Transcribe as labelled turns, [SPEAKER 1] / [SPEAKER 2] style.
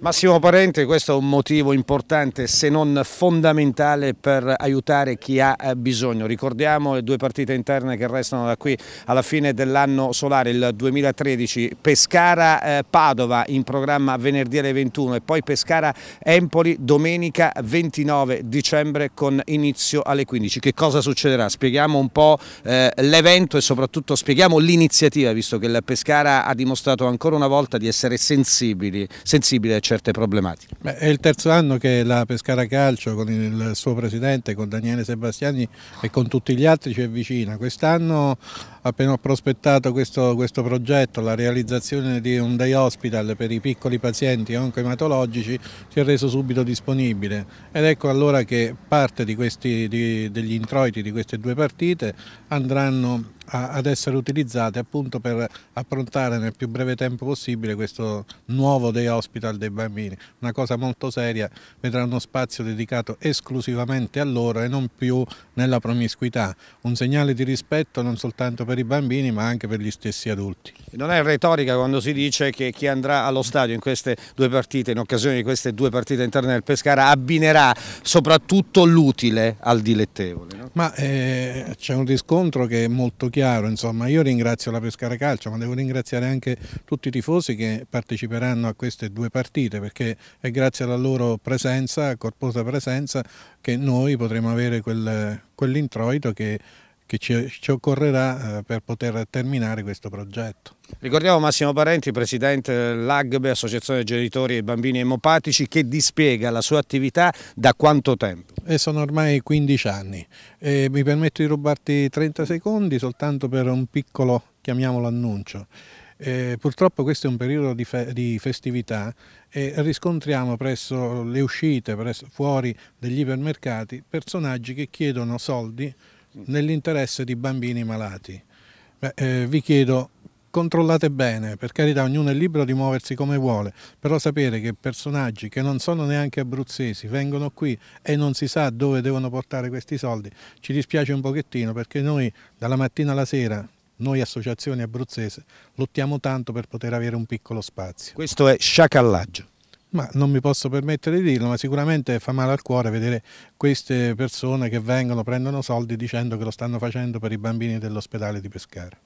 [SPEAKER 1] Massimo Parente, questo è un motivo importante se non fondamentale per aiutare chi ha eh, bisogno. Ricordiamo le due partite interne che restano da qui alla fine dell'anno solare, il 2013, Pescara-Padova eh, in programma venerdì alle 21 e poi Pescara-Empoli domenica 29 dicembre con inizio alle 15. Che cosa succederà? Spieghiamo un po' eh, l'evento e soprattutto spieghiamo l'iniziativa visto che il Pescara ha dimostrato ancora una volta di essere sensibile cioè certe problematiche.
[SPEAKER 2] Beh, è il terzo anno che la Pescara Calcio con il suo presidente, con Daniele Sebastiani e con tutti gli altri ci avvicina. Quest'anno appena ho prospettato questo, questo, progetto, la realizzazione di un day hospital per i piccoli pazienti oncoematologici si è reso subito disponibile ed ecco allora che parte di questi, di, degli introiti di queste due partite andranno a, ad essere utilizzate appunto per approntare nel più breve tempo possibile questo nuovo day hospital dei bambini, una cosa molto seria, vedrà uno spazio dedicato esclusivamente a loro e non più nella promiscuità, un segnale di rispetto non soltanto per i bambini ma anche per gli stessi adulti.
[SPEAKER 1] Non è retorica quando si dice che chi andrà allo stadio in queste due partite, in occasione di queste due partite interne del Pescara, abbinerà soprattutto l'utile al dilettevole.
[SPEAKER 2] No? Ma eh, c'è un riscontro che è molto chiaro, insomma io ringrazio la Pescara Calcio ma devo ringraziare anche tutti i tifosi che parteciperanno a queste due partite perché è grazie alla loro presenza, corposa presenza, che noi potremo avere quel, quell'introito che che ci, ci occorrerà eh, per poter terminare questo progetto.
[SPEAKER 1] Ricordiamo Massimo Parenti, presidente dell'Agbe, Associazione Genitori e Bambini Emopatici, che dispiega la sua attività da quanto tempo?
[SPEAKER 2] E sono ormai 15 anni. E mi permetto di rubarti 30 secondi soltanto per un piccolo, chiamiamolo annuncio. Eh, purtroppo questo è un periodo di, fe di, festività e riscontriamo presso le uscite, presso, fuori degli ipermercati, personaggi che chiedono soldi nell'interesse di bambini malati. Beh, eh, vi chiedo, controllate bene, per carità ognuno è libero di muoversi come vuole, però sapere che personaggi che non sono neanche abruzzesi vengono qui e non si sa dove devono portare questi soldi, ci dispiace un pochettino perché noi dalla mattina alla sera noi associazioni abruzzese lottiamo tanto per poter avere un piccolo spazio. Questo è sciacallaggio. Ma non mi posso permettere di dirlo, ma sicuramente fa male al cuore vedere queste persone che vengono, prendono soldi dicendo che lo stanno facendo per i bambini dell'ospedale di Pescara.